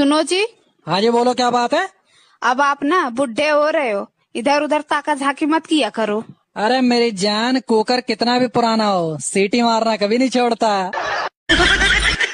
सुनो जी हाँ जी बोलो क्या बात है अब आप ना बुढ़े हो रहे हो इधर उधर ताका झाकी मत किया करो अरे मेरी जान कुकर कितना भी पुराना हो सीटी मारना कभी नहीं छोड़ता